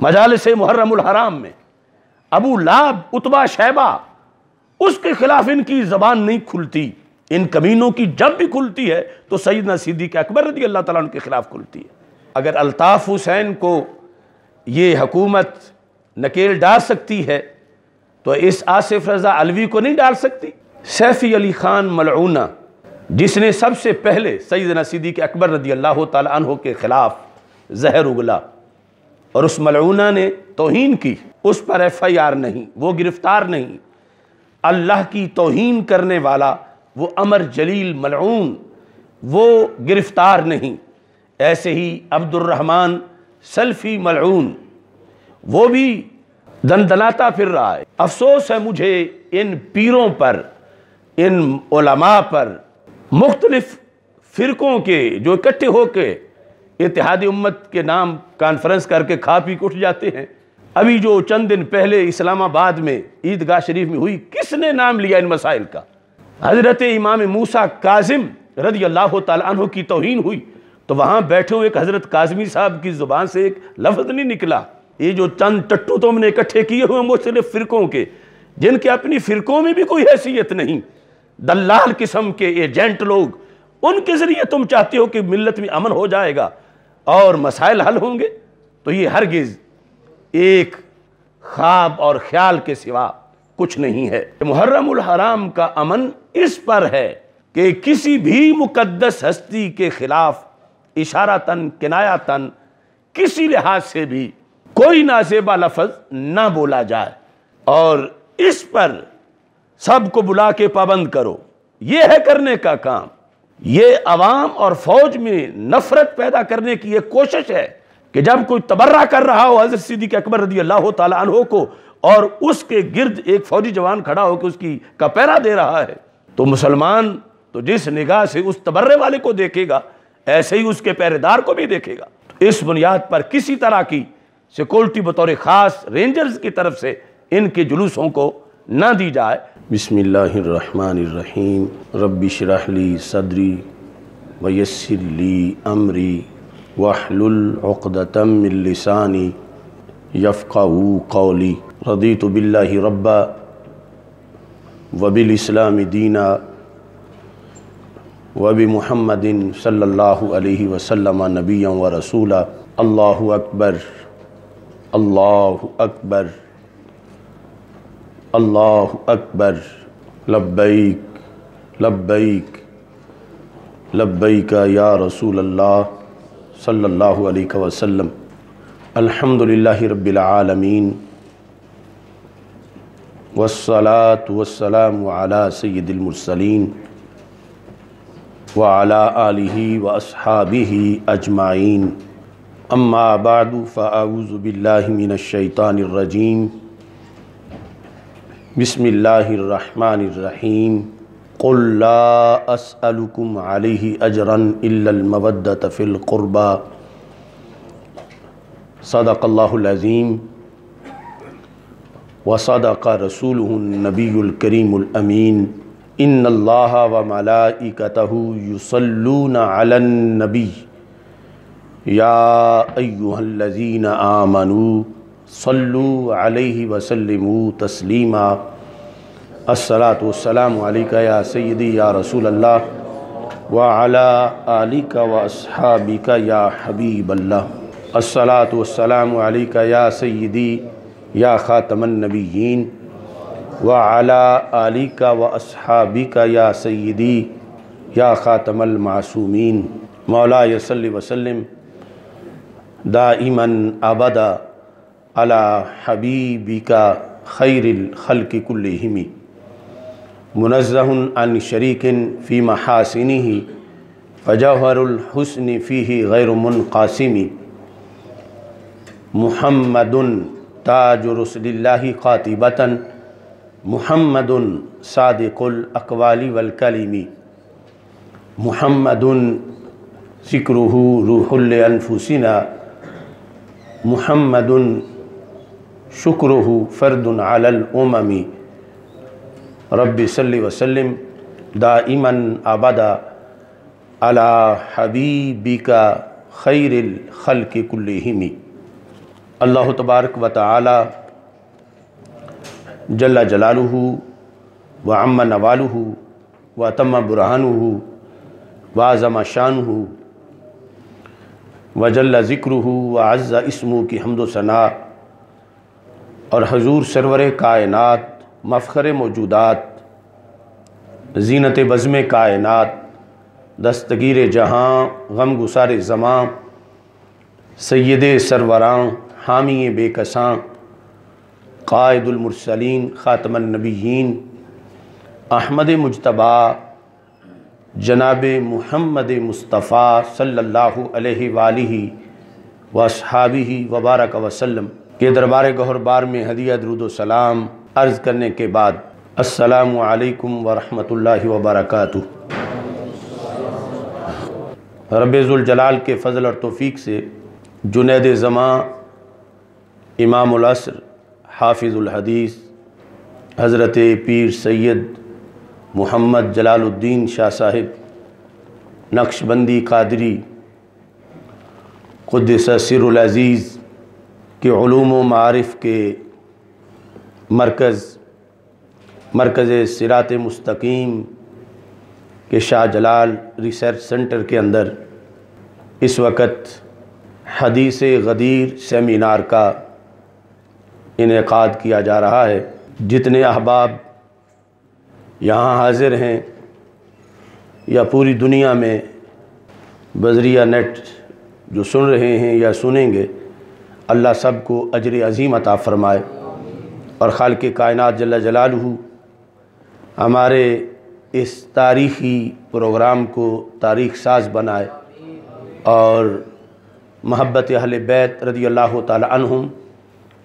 मजालस हराम में अबू लाब उतबा शैबा उसके खिलाफ इनकी जबान नहीं खुलती इन कमीनों की जब भी खुलती है तो सईदना के अकबर रदी अल्लाह ताला उनके खिलाफ खुलती है अगर अल्ताफ़ हुसैन को ये हकूमत नकेल डाल सकती है तो इस आसिफ रज़ा अलवी को नहीं डाल सकती सैफ़ी अली ख़ान मलूना जिसने सबसे पहले सईद सईदना के अकबर रदी अल्लाह तह के ख़िलाफ़ जहर उगला और उस मलूना ने तोहन की उस पर एफ आई आर नहीं वो गिरफ़्तार नहीं अल्लाह की तोहन करने वाला वो अमर जलील मलून वो गिरफ़्तार नहीं ऐसे ही अब्दुलरहमान सल्फ़ी मलून वो भी दंदलाता फिर रहा है अफसोस है मुझे इन पीरों पर इन पर मुख्तलिफ़ फ़िरक़ों के जो इकट्ठे होके इतिहादी उम्मत के नाम कॉन्फ्रेंस करके खा पी उठ जाते हैं अभी जो चंद दिन पहले इस्लामाबाद में ईदगाह शरीफ में हुई किसने नाम लिया इन मसाइल का हज़रत इमाम मूसा काजिम रदी अल्लाह तु की तोहन हुई तो वहाँ बैठे हुए एक हज़रत काजमी साहब की ज़ुबान से एक लफ्ज़ नहीं निकला ये जो चंद टट्टू तो हमने इकट्ठे किए हुए मुख्तलिफ फ़िरक़ों के जिनके अपनी फ़िरक़ों में भी कोई हैसियत नहीं दल्लाल किस्म के एजेंट लोग उनके ज़रिए तुम चाहते हो कि मिलत में अमन हो जाएगा और मसाइल हल होंगे तो ये हरगिज़ एक ख्वाब और ख्याल के सिवा कुछ नहीं है मुहर्रम हराम का अमन इस पर है कि किसी भी मुकद्दस हस्ती के खिलाफ इशारा तन किनाया तन किसी लिहाज से भी कोई नासेबा लफज ना बोला जाए और इस पर सबको बुला के पाबंद करो यह है करने का काम ये अवाम और फौज में नफरत पैदा करने की एक कोशिश है कि जब कोई तबर्रा कर रहा हो हजरत सिद्दीक अकबर रदी अल्लाह तहो को और उसके गिर्द एक फौजी जवान खड़ा होकर उसकी कपेरा दे रहा है तो मुसलमान तो जिस निगाह से उस तबर्रे वाले को देखेगा ऐसे ही उसके पहरेदार को भी देखेगा तो इस बुनियाद पर किसी तरह की सिक्योरिटी बतौर ख़ास रेंजर्स की तरफ से इनके जुलूसों को ना दी जाए बसमीम रबशरहली सदरी वयसरली अमरी वाहलतमलसानी यफ़ाऊ कौली रदी तो बिल्ला रब्बा वबिल इस्लाम दीना वबी मुहमदिन सल्ला वसलम नबी व रसूला अल्लाह अकबर अल्लाह अकबर अल्लाह अकबर लब्बैक लब्बैक लब्बैक या रसूल अल्लाह सल्लल्लाहु अलैहि वसल्लम अल्हम्दुलिल्लाहि रब्बिल आलमीन वस्सलात वस्सलाम अला सय्यदिल मुरसलीन व अला आलिहि व अजमाइन अम्मा बादु फ़ाऊज़ु बिल्लाहि मिनश शैतानिर रजीम बसमीम कुल्लाकुम अजरन इल्लमवदत फ़िलक़ुरबा सदाकल्लाज़ीम वसदक रसूल नबीकरीमीन इन अल्लाह व मलाइकतहु युसल्लून आमनू सल्लु अलैहि वसल्लम तस्लीमा अस्सलात अलैका या सैदी या रसूल अल्लाह व अला आलिका व असहाबिका या हबीब अल्लाह अलैका या सैदी या ख़ातमन नबीन व अला आलिका व असहाबिका या सैदी या ख़ातमल मासूमीन मौला यसल्ल वसलम दाइमन अबदा अला हबीबी का खैरिल खल की कुल्लहिमी मुनज़न शरीकिन फ़ी महासिनी ही फ़जहरुलहसन फ़ी ही कासिमी मुहम्मदन ताजरसल्ला ख़ातिबता मुहम्मदन सादिकुल अकवाली वलकलीमी मुहम्मदन ज़िक्र रूहुल अनफुसिना शुक्र हो फ़र्दन आलमी रब वसलम दा इमन आबादा अला हबीबी का खैर खल के हिमी अल्लाह तबारक व जला जल्ला जलालू व अम्मा नवालू व तम बुरहानू व आज़मा शान व जल्ला ज़िक्र व अज़ा इसमू की हमदोसना और हजूर सरवर कायनत मफ़र मौजूदात जीनत बज़म कायनत दस्तगीर जहाँ गम गुसार जमां सैद सरवरां हामी बेकसां कायदुलमरसलिन ख़ातमनबीन अहमद मुजतबा जनाब महमद मुस्तफ़ा सल्लल्लाहु अलैहि वालही वसहाबी वबारक वसल्लम के दरबार गहरबार में हदिया सलाम अर्ज़ करने के बाद असलकम वरहमल वबरक जलाल के फ़ज़ल और तोफ़ी से जुनेद ज़मां हाफिजुल हदीस हज़रत पीर सैद मोहम्मद जलालुद्दीन शाह साहिब नक्शबंदी कादरी खुद अजीज़ कि ूम के मरकज़ मरकज़ सिरात मस्तकीम के शाह जलाल रिसर्च सेंटर के अंदर इस वक्त हदीस गदीर सेमिनार का इनका किया जा रहा है जितने अहबाब यहाँ हाजिर हैं या पूरी दुनिया में बजरिया नेट जो सुन रहे हैं या सुनेंगे अल्लाह सब को अजर अज़ीम अता फ़रमाए और खाल के कायनत जला जलाल हमारे इस तारीख़ी प्रोग्राम को तारीख़ साज बनाए और महब्बत अहल बैत रदी अल्लाह तहम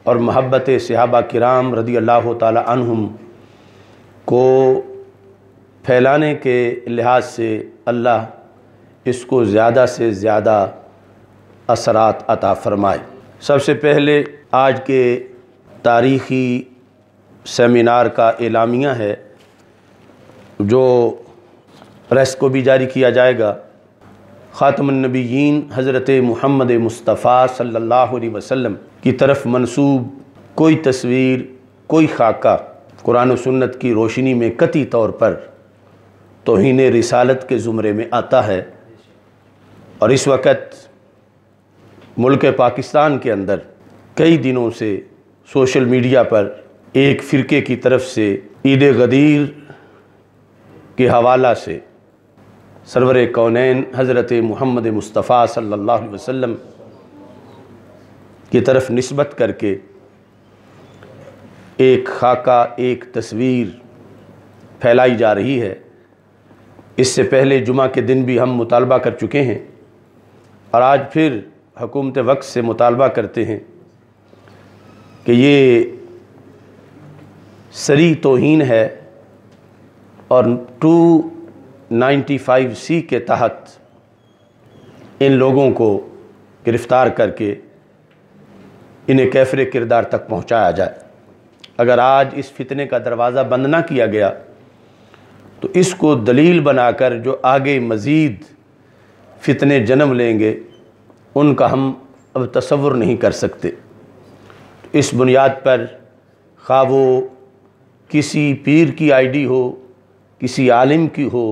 और महब्बत सिहबा कराम रदी अल्लाह तुम को फैलाने के लिहाज से अल्लाह इसको ज़्यादा से ज़्यादा असरात अता फ़रमाए सबसे पहले आज के तारीख़ी सेमिनार का एलामिया है जो प्रेस को भी जारी किया जाएगा ख़ातमनबीन हज़रत महमद मुस्तफ़ा सल्लल्लाहु अलैहि वसल्लम की तरफ मंसूब कोई तस्वीर कोई खाका कुरान सुन्नत की रोशनी में कती तौर पर तोहन रिसालत के ज़ुमरे में आता है और इस वक्त मुल्क पाकिस्तान के अंदर कई दिनों से सोशल मीडिया पर एक फ़िरके की तरफ से ईद गदीर के हवाला से सरवर कौनैन हज़रत मोहम्मद मुस्तफ़ा सल्लल्लाहु अलैहि वसल्लम की तरफ नस्बत करके एक खाका एक तस्वीर फैलाई जा रही है इससे पहले जुमा के दिन भी हम मुतालबा कर चुके हैं और आज फिर हकूमत वक्त से मुतालबा करते हैं कि ये सरी तोहन है और 295 सी के तहत इन लोगों को गिरफ़्तार करके इन्हें कैफरे किरदार तक पहुंचाया जाए अगर आज इस फितने का दरवाज़ा बंद ना किया गया तो इसको दलील बनाकर जो आगे मज़ीद फितने जन्म लेंगे उनका हम अब तस्वुर नहीं कर सकते तो इस बुनियाद पर खा वो किसी पीर की आईडी हो किसी आलिम की हो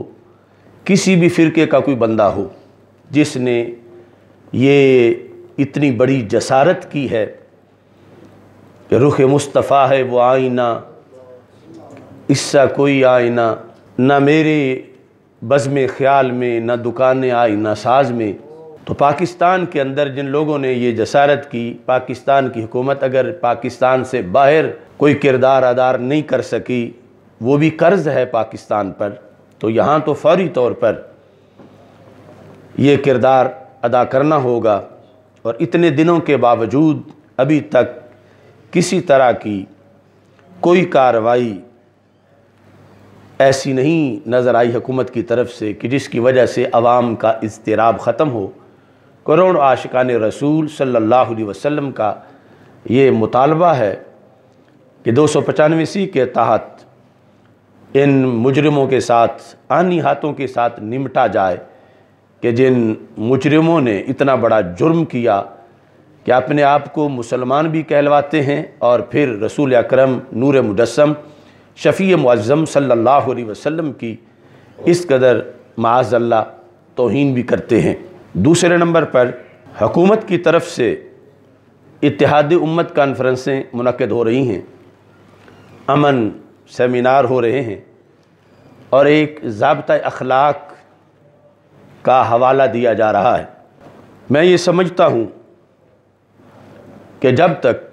किसी भी फ़िरके का कोई बंदा हो जिसने ये इतनी बड़ी जसारत की है कि रुख मुस्तफ़ा है वो आईना इससा कोई आईना ना मेरे बज़म ख्याल में ना दुकान आईना साज में तो पाकिस्तान के अंदर जिन लोगों ने ये जसारत की पाकिस्तान की हुकूमत अगर पाकिस्तान से बाहर कोई किरदार अदार नहीं कर सकी वो भी कर्ज़ है पाकिस्तान पर तो यहाँ तो फौरी तौर पर ये किरदार अदा करना होगा और इतने दिनों के बावजूद अभी तक किसी तरह की कोई कार्रवाई ऐसी नहीं नज़र आई हुकूमत की तरफ से कि जिसकी वजह से आवाम का इजतराब ख़त्म हो करोड़ आशिकान रसूल सल्लल्लाहु अलैहि वसल्लम का ये मुतालबा है कि दो सौ पचानवे सी के तहत इन मुजरमों के साथ आनी हाथों के साथ निमटा जाए कि जिन मुजरमों ने इतना बड़ा जुर्म किया कि अपने आप को मुसलमान भी कहलवाते हैं और फिर रसूल अक्रम नूर मुजस्म शफ़ी मुज़म सल्लल्लाहु अलैहि वसल्लम की इस कदर माजल्ला तोहन भी करते हैं दूसरे नंबर पर हकूमत की तरफ से इतिहादी उम्मत कॉन्फ्रेंसें मनद हो रही हैं अमन सेमिनार हो रहे हैं और एक जबता अखलाक का हवाला दिया जा रहा है मैं ये समझता हूँ कि जब तक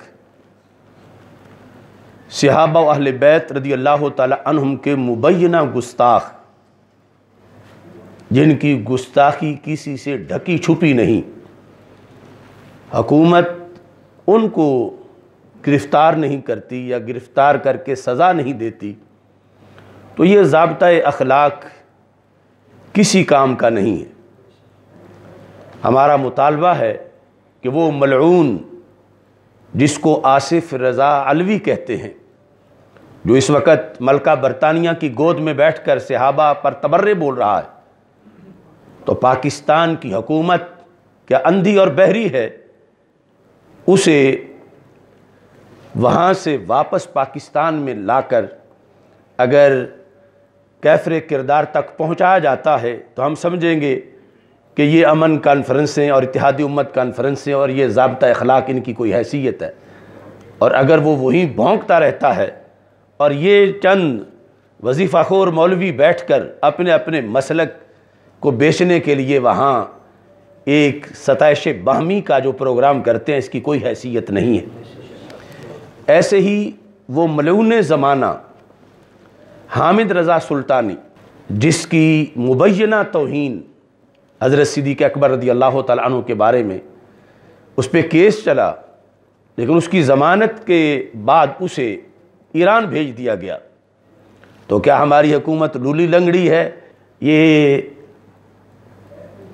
सिहाबा अहल बैत रदी अल्लाह तुम के मुबैना गुस्ताख जिनकी गुस्ताखी किसी से ढकी छुपी नहीं हकूमत उनको गिरफ़्तार नहीं करती या गिरफ़्तार करके सज़ा नहीं देती तो ये जबता अखलाक किसी काम का नहीं है हमारा मुतालबा है कि वो मलून जिसको आसिफ रज़ा अलवी कहते हैं जो इस वक्त मलका बरतानिया की गोद में बैठकर सहाबा पर तबर्रे बोल रहा है तो पाकिस्तान की हुकूमत क्या अंधी और बहरी है उसे वहाँ से वापस पाकिस्तान में लाकर अगर कैफरे किरदार तक पहुँचाया जाता है तो हम समझेंगे कि ये अमन कॉन्फ्रेंसें और इतिहादी उम्मत कॉन्फ्रेंसें और ये जबता अखलाक इनकी कोई हैसियत है और अगर वो वहीं भोंकता रहता है और ये चंद वजीफ़ाखोर मौलवी बैठ कर अपने अपने मसलक को बेचने के लिए वहाँ एक सतैश बाहमी का जो प्रोग्राम करते हैं इसकी कोई हैसियत नहीं है ऐसे ही वो मलून ज़माना हामिद रज़ा सुल्तानी जिसकी मुबैना तोहन हज़रत सिद्दीक अकबर रदी अल्लाह तु के बारे में उस पर केस चला लेकिन उसकी ज़मानत के बाद उसे ईरान भेज दिया गया तो क्या हमारी हुकूमत लूली लंगड़ी है ये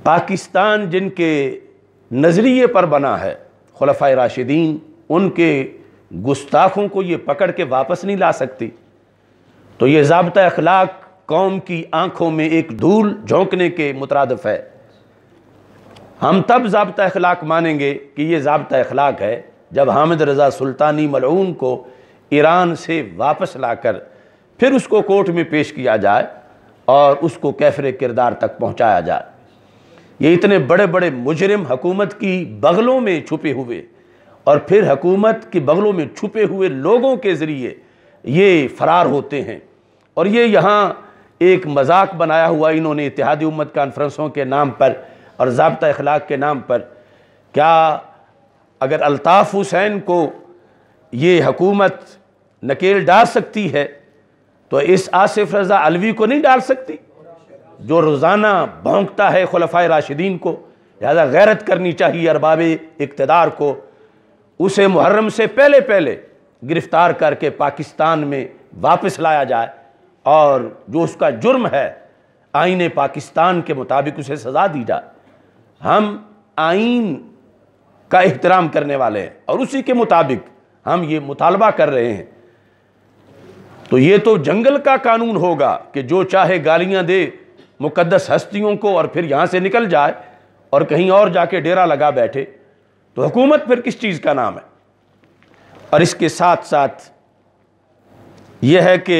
पाकिस्तान जिनके नज़रिए पर बना है खलफा राशिदीन उनके गुस्ताखों को ये पकड़ के वापस नहीं ला सकती तो ये जबता अखलाक कौम की आंखों में एक धूल झोंकने के मुतरदफ़ है हम तब जबता अखलाक मानेंगे कि ये जबता अखलाक है जब हामिद रज़ा सुल्तानी मलून को ईरान से वापस लाकर फिर उसको कोर्ट में पेश किया जाए और उसको कैफरे किरदार तक पहुँचाया जाए ये इतने बड़े बड़े मुजरम हकूमत की बगलों में छुपे हुए और फिर हकूमत की बगलों में छुपे हुए लोगों के ज़रिए ये फ़रार होते हैं और ये यहाँ एक मजाक बनाया हुआ इन्होंने इतिहादी उम्मत कॉन्फ्रेंसों के नाम पर और जबता अखलाक के नाम पर क्या अगर अलताफ़ हुसैन को ये हकूमत नकेल डाल सकती है तो इस आसिफ रज़ा अलवी को नहीं डाल सकती जो रोज़ाना भोंकता है खलफा राशिदीन को लिहाजा गैरत करनी चाहिए अरबाब इकतदार को उसे मुहर्रम से पहले पहले गिरफ़्तार करके पाकिस्तान में वापस लाया जाए और जो उसका जुर्म है आइन पाकिस्तान के मुताबिक उसे सज़ा दी जाए हम आइन का एहतराम करने वाले हैं और उसी के मुताबिक हम ये मुतालबा कर रहे हैं तो ये तो जंगल का कानून होगा कि जो चाहे गालियाँ दे मुकदस हस्तियों को और फिर यहाँ से निकल जाए और कहीं और जाके डेरा लगा बैठे तो हुकूमत फिर किस चीज़ का नाम है और इसके साथ साथ यह है कि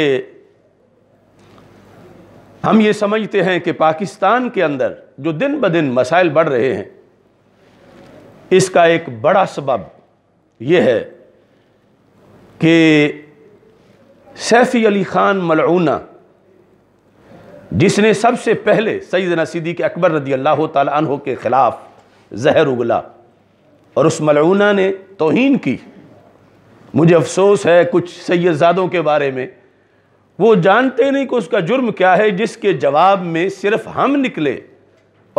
हम ये समझते हैं कि पाकिस्तान के अंदर जो दिन ब दिन मसाइल बढ़ रहे हैं इसका एक बड़ा सबब यह है कि सैफ़ी अली ख़ान मलूना जिसने सबसे पहले नसीदी सिद्दीक अकबर रदी अल्लाह तहों के ख़िलाफ़ जहर उगला और उस मलूना ने तोहन की मुझे अफसोस है कुछ सैदजादों के बारे में वो जानते नहीं कि उसका जुर्म क्या है जिसके जवाब में सिर्फ हम निकले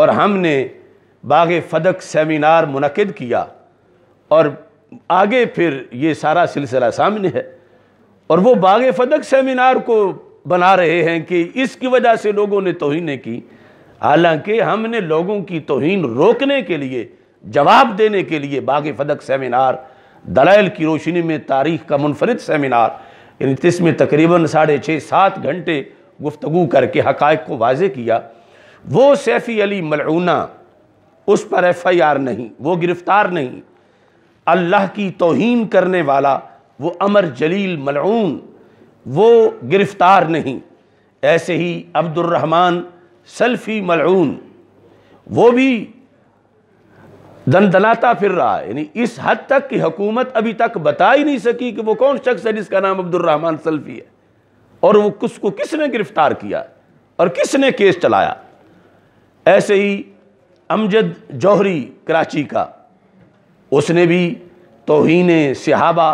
और हमने बाग फदक सेमिनार मनद किया और आगे फिर ये सारा सिलसिला सामने है और वो बाग फदक सेमिनार को बना रहे हैं कि इसकी वजह से लोगों ने तोहने की हालांकि हमने लोगों की तोहन रोकने के लिए जवाब देने के लिए बाग फदक सेमिनार दलाइल की रोशनी में तारीख का मुनफरद सेमिनार इसमें तकरीबन साढ़े छः सात घंटे गुफ्तु करके हक़ को वाजे किया वो सैफ़ी अली मलूना उस पर एफ़ आई आर नहीं वो गिरफ़्तार नहीं अल्लाह की तोहन करने वाला वो अमर जलील मलून वो गिरफ्तार नहीं ऐसे ही अब्दुलरहमान सल्फ़ी मलून वो भी दंदनाता फिर रहा है यानी इस हद तक कि हुकूमत अभी तक बता ही नहीं सकी कि वो कौन शख्स है जिसका नाम अब्दुलरहमान सल्फ़ी है और वो किस को किसने गिरफ्तार किया और किसने केस चलाया ऐसे ही अमजद जौहरी कराची का उसने भी तोहन सिहाबा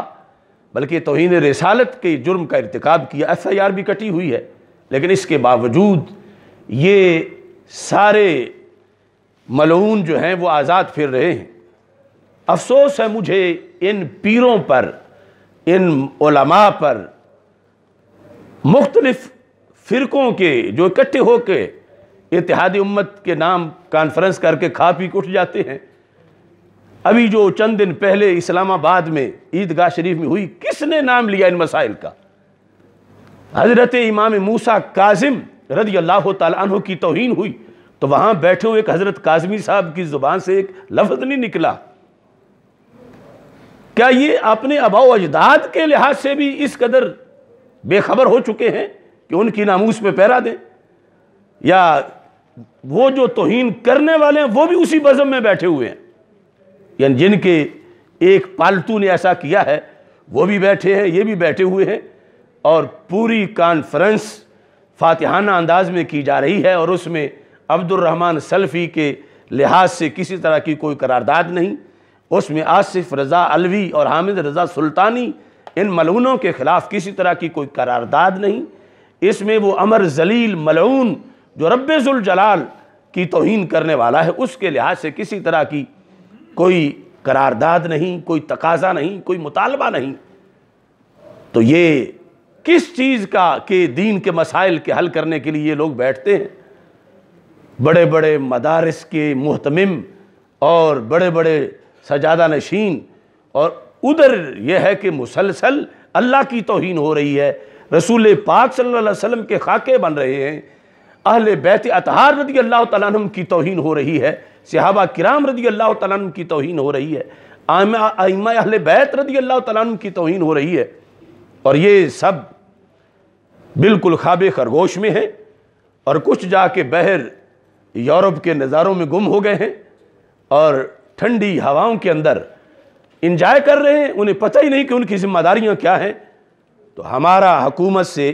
बल्कि तोहन रसालत के जुर्म का इरतकब किया एफ आई आर भी कटी हुई है लेकिन इसके बावजूद ये सारे मलून जो हैं वो आज़ाद फिर रहे हैं अफसोस है मुझे इन पीरों पर इन ओलमा पर मुख्तलफ़ फ़िरक़ों के जो इकट्ठे होके इतिहादी उम्मत के नाम कॉन्फ्रेंस करके खा पी के उठ जाते हैं अभी जो चंद दिन पहले इस्लामाबाद में ईदगाह शरीफ में हुई किसने नाम लिया इन मसाइल का हजरत इमाम मूसा काजिम रदी अल्लाह तु की तोहन हुई तो वहां बैठे हुए एक हजरत काजमी साहब की ज़ुबान से एक लफ्ज़ नहीं निकला क्या ये अपने अबाव अजदाद के लिहाज से भी इस कदर बेखबर हो चुके हैं कि उनकी नामूस में पैरा दें या वो जो तोहन करने वाले हैं वो भी उसी बज़म में बैठे हुए हैं यानी जिनके एक पालतू ने ऐसा किया है वो भी बैठे हैं ये भी बैठे हुए हैं और पूरी कॉन्फ्रेंस फातिहाना अंदाज में की जा रही है और उसमें अब्दुलरहमान सल्फ़ी के लिहाज से किसी तरह की कोई करारदाद नहीं उसमें आसिफ रज़ा अलवी और हामिद रज़ा सुल्तानी इन मलूनों के ख़िलाफ़ किसी तरह की कोई करारदाद नहीं इसमें वो अमर जलील मलून जो जलाल की तोहन करने वाला है उसके लिहाज से किसी तरह की कोई करारदाद नहीं कोई तकाजा नहीं कोई मुतालबा नहीं तो ये किस चीज़ का के दीन के मसाइल के हल करने के लिए ये लोग बैठते हैं बड़े बड़े मदारस के महतम और बड़े बड़े सजादा नशीन और उधर यह है कि मुसलसल अल्लाह की तोहन हो रही है रसूल पाक सल्लल्लाहु अलैहि वसल्लम के खाके बन रहे हैं अहल बैत अतहार रदी अल्लाह तुम की तोहन हो रही है सिहाबा किराम रदी अल्लाह तन की तोहन हो रही है आइमा अहल बैत रदी अल्लाह तन की तोहन हो रही है और ये सब बिल्कुल खाब खरगोश में है और कुछ जाके बहर यूरोप के नज़ारों में गुम हो गए हैं और ठंडी हवाओं के अंदर इंजॉय कर रहे हैं उन्हें पता ही नहीं कि उनकी जिम्मेदारियाँ क्या हैं तो हमारा हकूमत से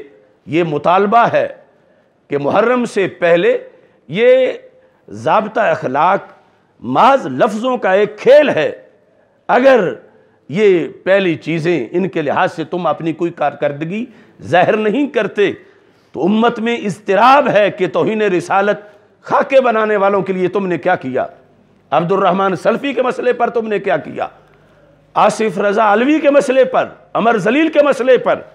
ये मुतालबा है कि मुहर्रम से पहले ये जबता अखलाक महज लफ्ज़ों का एक खेल है अगर ये पहली चीज़ें इनके लिहाज से तुम अपनी कोई कारकर्दगी ज़ाहिर नहीं करते तो उम्मत में इसतराब है कि तोहन रिसालत खाके बनाने वालों के लिए तुमने क्या किया अब्दुलरहमान सल्फ़ी के मसले पर तुमने क्या किया आसिफ रज़ा अलवी के मसले पर अमर जलील के मसले पर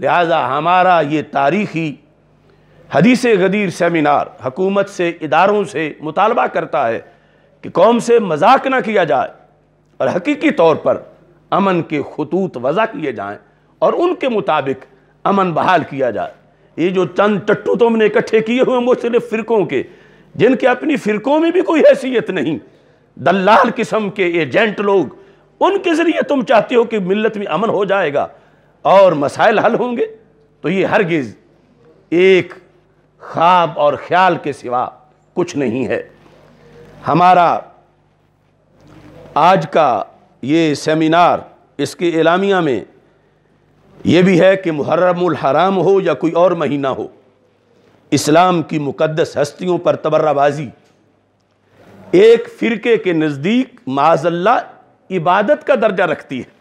लिहाजा हमारा ये तारीखी हदीस गदीर सेमिनार हकूमत से इदारों से मुतालबा करता है कि कौम से मजाक ना किया जाए और हकीकी तौर पर अमन के खतूत वज़ा किए जाएँ और उनके मुताबिक अमन बहाल किया जाए ये जो चंद टट्टू तुमने इकट्ठे किए हुए मुख्तलिफ फ़िरक़ों के जिनके अपनी फ़िरक़ों में भी कोई हैसियत नहीं दल्लाल किस्म के एजेंट लोग उनके ज़रिए तुम चाहते हो कि मिलत में अमन हो जाएगा और मसाइल हल होंगे तो ये हरगिज़ एक ख्वाब और ख्याल के सिवा कुछ नहीं है हमारा आज का ये सेमिनार इसके एलामिया में ये भी है कि मुहर्रमुल हराम हो या कोई और महीना हो इस्लाम की मुकदस हस्तियों पर तबर्राबाजी एक फ़िरके के नज़दीक माजल्ला इबादत का दर्जा रखती है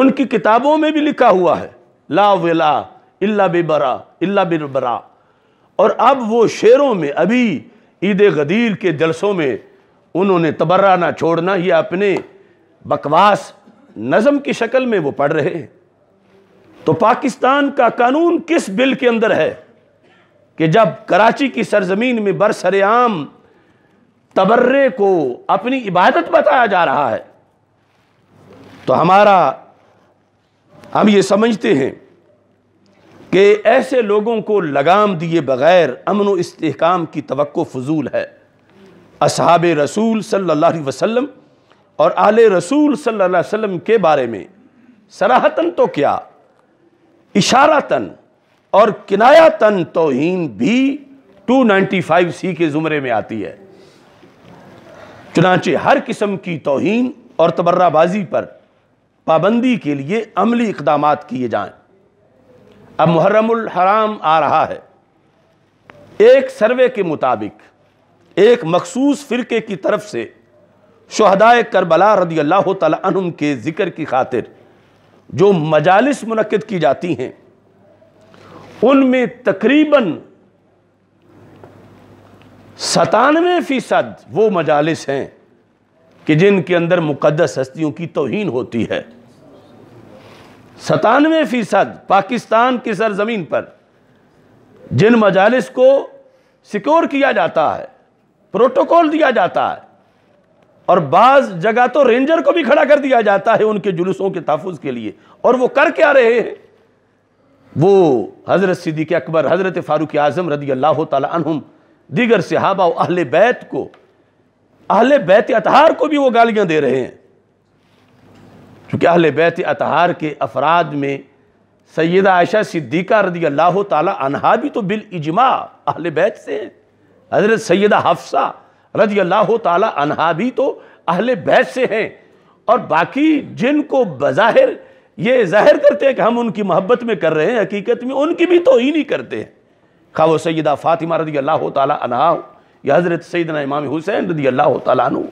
उनकी किताबों में भी लिखा हुआ है ला विला इल्ला बेबरा इल्ला बिलबरा और अब वो शेरों में अभी ईद गदीर के जलसों में उन्होंने तबर्रा ना छोड़ना ये अपने बकवास नज़म की शक्ल में वो पढ़ रहे हैं तो पाकिस्तान का कानून किस बिल के अंदर है कि जब कराची की सरजमीन में बरसरेआम तबर्रे को अपनी इबादत बताया जा रहा है तो हमारा हम ये समझते हैं कि ऐसे लोगों को लगाम दिए बग़ैर अमन व इसकाम की तो फजूल है असहाब रसूल सल्ला वसम और आल रसूल सल्ला वसम के बारे में सराहतन तो क्या इशारातन और किनायातन तोहन भी टू नाइन्टी फाइव सी के ज़ुमरे में आती है चुनाचे हर किस्म की तोहन और तबर्राबाजी पर पाबंदी के लिए अमली इकदाम किए जाएँ अब मुहर्रमुल हराम आ रहा है एक सर्वे के मुताबिक एक मखसूस फ़िरके की तरफ से शहदाय करबला रदी अल्लाह तम के ज़िक्र की खातिर जो मजालस मनद की जाती हैं उनमें तकरीबन सतानवे फ़ीसद वो मजालस हैं कि जिनके अंदर मुक़दस हस्तियों की तोहन होती है सतानवे फ़ीसद पाकिस्तान की सरजमीन पर जिन मजालस को सिक्योर किया जाता है प्रोटोकॉल दिया जाता है और बाज़ जगह तो रेंजर को भी खड़ा कर दिया जाता है उनके जुलूसों के तहफ़ के लिए और वो कर क्या रहे हैं वो हज़रत सिद्दीक अकबर हज़रत फ़ारूक आज़म रदी अल्लाह तुम दीगर सिहाबा अहल बैत को अहल बैत अतहार को भी वो गालियाँ दे रहे हैं चूँकि अहल बैत अतहार के अफराद में सैद आयशा सिद्दीक़ा रदी अल्लाह तहा भी तो बिल इजमा अहल बैत से हैं हज़रत सैद हफ्सा रदी अल्लाह तहा भी तो अहल बैत से हैं और बाकी जिनको बज़ाहिर ये जाहिर करते हैं कि हम उनकी मोहब्बत में कर रहे हैं हकीकत में उनकी भी तो ही नहीं करते हैं खा वो सैदा फ़ातिमा रदी अल्लाह तहा या हज़रत सैदना इमाम हुसैन रदी अल्लाह तु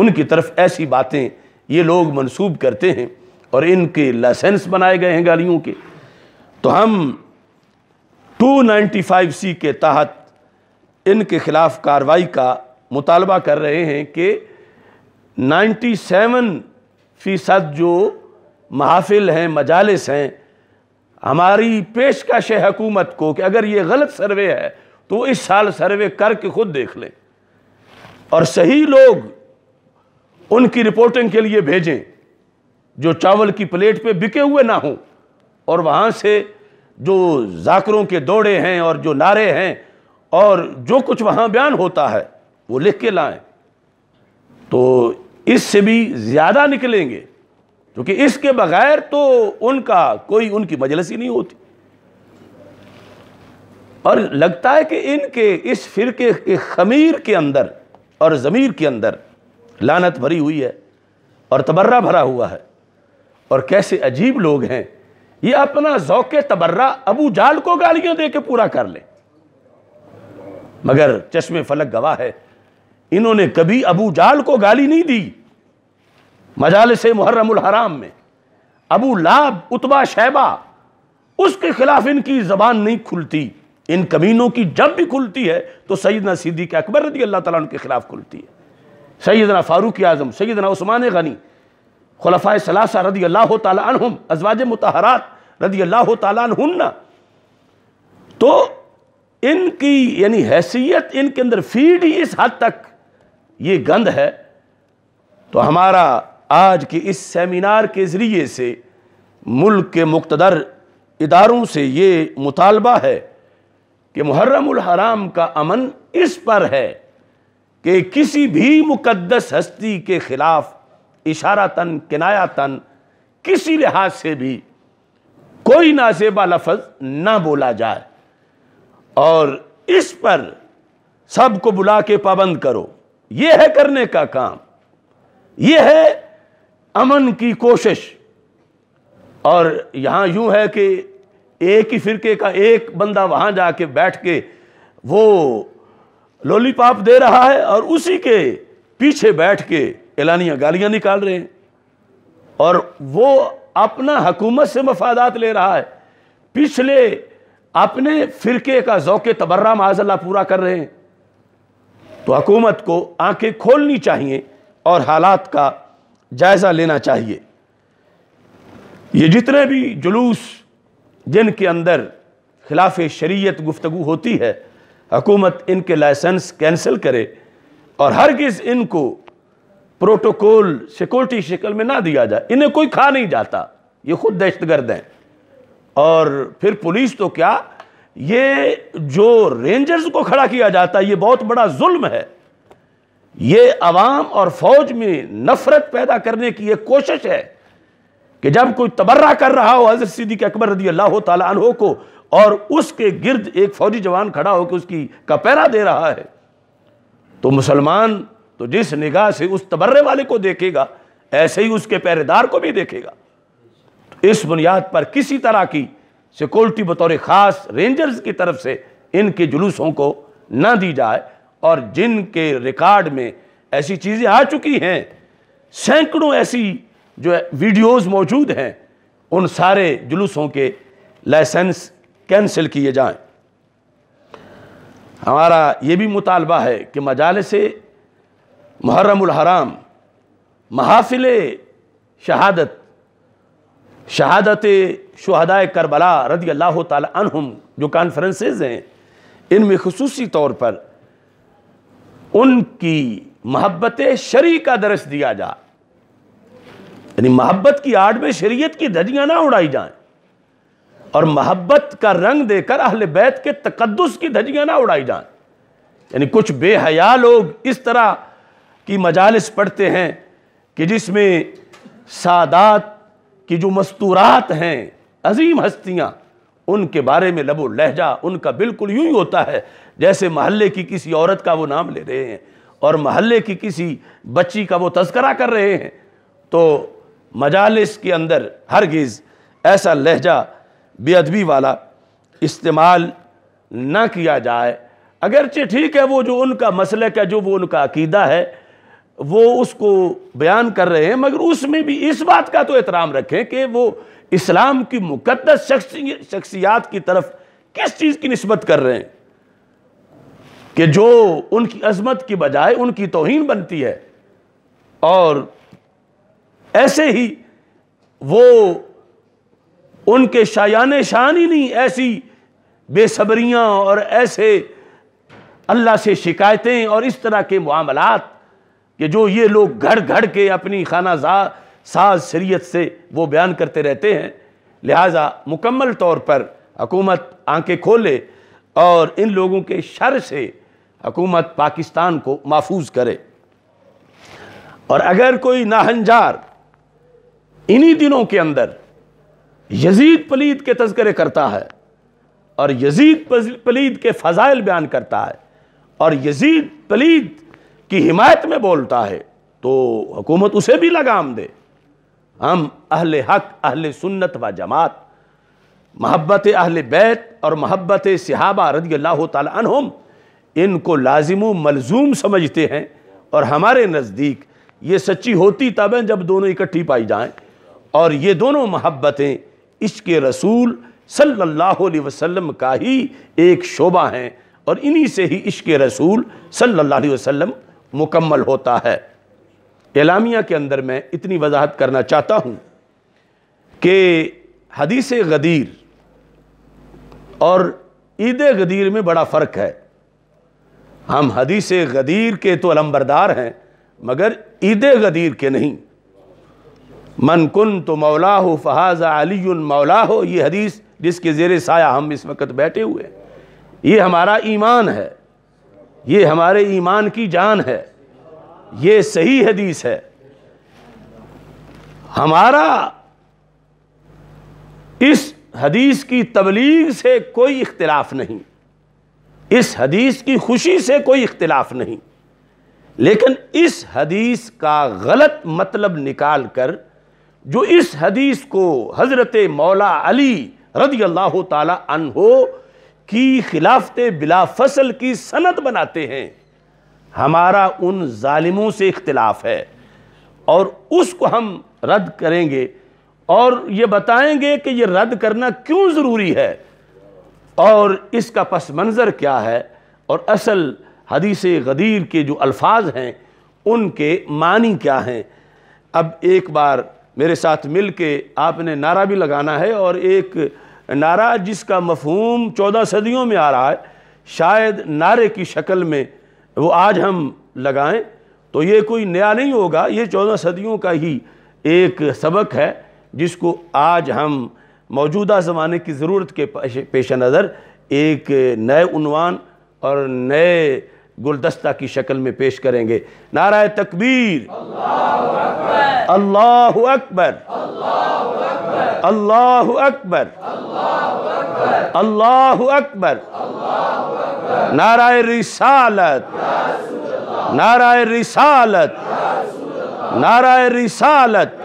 उनकी तरफ ऐसी बातें ये लोग मनसूब करते हैं और इनके लाइसेंस बनाए गए हैं गाड़ियों के तो हम 295 सी के तहत इनके ख़िलाफ़ कार्रवाई का मुतालबा कर रहे हैं कि 97 फ़ीसद जो महाफिल हैं मजालस हैं हमारी पेशकश है हकूमत को कि अगर ये गलत सर्वे है तो इस साल सर्वे करके ख़ुद देख लें और सही लोग उनकी रिपोर्टिंग के लिए भेजें जो चावल की प्लेट पे बिके हुए ना हों और वहाँ से जो जाकरों के दौड़े हैं और जो नारे हैं और जो कुछ वहाँ बयान होता है वो लिख के लाएं तो इससे भी ज़्यादा निकलेंगे क्योंकि इसके बगैर तो उनका कोई उनकी मजलस ही नहीं होती और लगता है कि इनके इस फिरके के खमीर के अंदर और ज़मीर के अंदर लानत भरी हुई है और तबर्रा भरा हुआ है और कैसे अजीब लोग हैं ये अपना जौके तबर्रा अबू जाल को गालियां दे के पूरा कर ले मगर चश्मे फलक गवाह है इन्होंने कभी अबू जाल को गाली नहीं दी मजाल से मुहर्रमुल हराम में अबू लाब उतबा शैबा उसके खिलाफ इनकी जबान नहीं खुलती इन कमीनों की जब भी खुलती है तो सईद सईदना के अकबर रदी अल्लाह तला के खिलाफ खुलती है सैदना फ़ारूक आज़म सैदना उस्मान गनी खलफ़ा सलासा रदी अल्लाह तम अजवाज मतहरात रदी अल्लाह तन्ना तो इनकी यानी हैसियत इनके अंदर फीड ही इस हद तक ये गंद है तो हमारा आज के इस सेमिनार के ज़रिए से मुल्क के मुख्तर इदारों से ये मुतालबा है कि मुहर्रम हराम का अमन इस पर है कि किसी भी मुकद्दस हस्ती के ख़िलाफ़ इशारा तन किनाया तन किसी लिहाज से भी कोई नाजेबा लफज ना बोला जाए और इस पर सबको बुला के पाबंद करो ये है करने का काम ये है अमन की कोशिश और यहां यूं है कि एक ही फिरके का एक बंदा वहां जाके बैठ के वो लॉलीपॉप दे रहा है और उसी के पीछे बैठ के एलानिया गालियां निकाल रहे हैं और वो अपना हकूमत से मफादात ले रहा है पिछले अपने फ़िरके का जौके तबर्रा माजल्ला पूरा कर रहे हैं तो हकूमत को आंखें खोलनी चाहिए और हालात का जायज़ा लेना चाहिए ये जितने भी जुलूस जिनके अंदर खिलाफ शरीयत गुफ्तगु होती है हुकूमत इनके लाइसेंस कैंसिल करे और हर किस इनको प्रोटोकॉल सिक्योरिटी शिकल में ना दिया जाए इन्हें कोई खा नहीं जाता ये खुद दहशत गर्द हैं और फिर पुलिस तो क्या ये जो रेंजर्स को खड़ा किया जाता है ये बहुत बड़ा जुल्म है ये अवाम और फौज में नफरत पैदा करने की ये कोशिश है कि जब कोई तबर्रा कर रहा हो हजरत सिद्दीक अकबर रदी अल्लाह तहो को और उसके गिर्द एक फौजी जवान खड़ा होकर उसकी कपैरा दे रहा है तो मुसलमान तो जिस निगाह से उस तबर्रे वाले को देखेगा ऐसे ही उसके पहरेदार को भी देखेगा तो इस बुनियाद पर किसी तरह की सिक्योरिटी बतौर ख़ास रेंजर्स की तरफ से इनके जुलूसों को ना दी जाए और जिनके रिकॉर्ड में ऐसी चीज़ें आ चुकी हैं सैकड़ों ऐसी जो वीडियोस मौजूद हैं उन सारे जुलूसों के लाइसेंस कैंसिल किए जाएं हमारा ये भी मुतालबा है कि मजालस हराम महाफिल शहादत शहादत शहदा करबला रदी अल्लाह तहम जो कॉन्फ्रेंसेज हैं इनमें खसूसी तौर पर उनकी महब्बत शरी का दरस दिया जाए यानी महब्बत की आड़ में शरीयत की धजियां ना उड़ाई जाए और मोहब्बत का रंग देकर अहल बैत के तकदस की धजियाँ ना उड़ाई जाए यानी कुछ बेहया लोग इस तरह की मजालस पढ़ते हैं कि जिसमें सादात की जो मस्तूरात हैं अजीम हस्तियाँ उनके बारे में लबो लहजा उनका बिल्कुल यूं ही होता है जैसे महल्ले की किसी औरत का वो नाम ले रहे हैं और महल्ले की किसी बच्ची का वो तस्करा कर रहे हैं तो मजालस के अंदर हरगिज़ ऐसा लहजा बेअदबी वाला इस्तेमाल ना किया जाए अगरचे ठीक है वो जो उनका मसल है जो वो उनका अकीदा है वो उसको बयान कर रहे हैं मगर उसमें भी इस बात का तो एहतराम रखें कि वो इस्लाम की मुकदस शख्सियात की तरफ किस चीज़ की नस्बत कर रहे हैं कि जो उनकी अजमत की बजाय उनकी तोहन बनती है और ऐसे ही वो उनके शायान शान ही नहीं ऐसी बेसब्रियाँ और ऐसे अल्लाह से शिकायतें और इस तरह के मामलात कि जो ये लोग घड़ घड़ के अपनी खाना साज शरीत से वो बयान करते रहते हैं लिहाजा मुकम्मल तौर पर हकूमत आंखें खोले और इन लोगों के शर से हकूमत पाकिस्तान को महफूज करे और अगर कोई नाहंजार इन्हीं दिनों के अंदर यजीद पलीद के तस्करे करता है और यजीद पलीद के फ़ज़ाइल बयान करता है और यजीद पलीद की हिमायत में बोलता है तो हुकूमत उसे भी लगाम दे हम अहल हक अहल सुन्नत व जमात महब्बत अहल बैत और महब्बत सहाबा रदी अल्लाह तुम इनको लाजिम मलजूम समझते हैं और हमारे नज़दीक ये सच्ची होती तब हैं जब दोनों इकट्ठी पाई जाएं और ये दोनों महब्बतें इश्क रसूल सल्लल्लाहु अलैहि वसल्लम का ही एक शोबा है और इन्हीं से ही इश्क रसूल सल्लल्लाहु अलैहि वसल्लम मुकम्मल होता है एलामिया के अंदर मैं इतनी वजाहत करना चाहता हूँ कि हदीस गदीर और ईद गदीर में बड़ा फ़र्क है हम हदीस गदीर के तो अलम्बरदार हैं मगर ईद गदीर के नहीं मन कन तो मौला हो फ़हाज़ा अली मौला हो ये हदीस जिसके ज़ेर साया हम इस वक्त बैठे हुए ये हमारा ईमान है ये हमारे ईमान की जान है ये सही हदीस है हमारा इस हदीस की तबलीग से कोई इख्तलाफ नहीं इस हदीस की खुशी से कोई इख्तिलाफ नहीं लेकिन इस हदीस का गलत मतलब निकाल कर जो इस हदीस को हज़रत मौला अली रदी अल्लाह तहो की खिलाफत बिला फसल की सनत बनाते हैं हमारा उन ालिमों से इख्तलाफ है और उसको हम रद्द करेंगे और ये बताएंगे कि ये रद्द करना क्यों ज़रूरी है और इसका पस मंज़र क्या है और असल हदीस गदीर के जो अल्फाज हैं उनके मानी क्या हैं अब एक बार मेरे साथ मिल के आपने नारा भी लगाना है और एक नारा जिसका मफहूम चौदह सदियों में आ रहा है शायद नारे की शक्ल में वो आज हम लगाएं तो ये कोई नया नहीं होगा ये चौदह सदियों का ही एक सबक है जिसको आज हम मौजूदा ज़माने की ज़रूरत के पेश नज़र एक नए उनवान और नए गुलदस्ता की शक्ल में पेश करेंगे नारा तकबीर अल्लाह अकबर अल्लाह अकबर अल्लाह अकबर नाराय रिसालत नाराय रिसालत नाराय रिसालत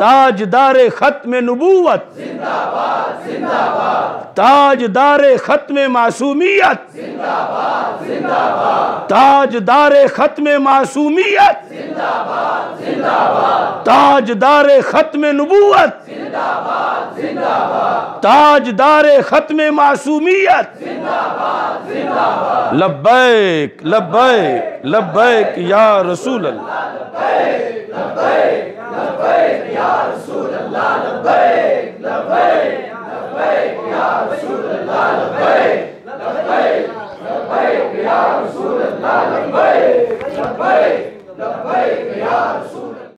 ताजदार खत्म नबूवत ताजदार खत्म मासूमियत ताजदार खत्म मासूमियत ताजदार खत्म नबूवत ताजदार खत्म मासूमियत लब्बैक लब्बैक लब्बैक या रसूल अल्लाह लब्बैक लब्बैक लब्बैक या رسول اللہ لبیک لبیک یا رسول اللہ لبیک لبیک لبیک یا رسول اللہ لبیک لبیک لبیک یا رسول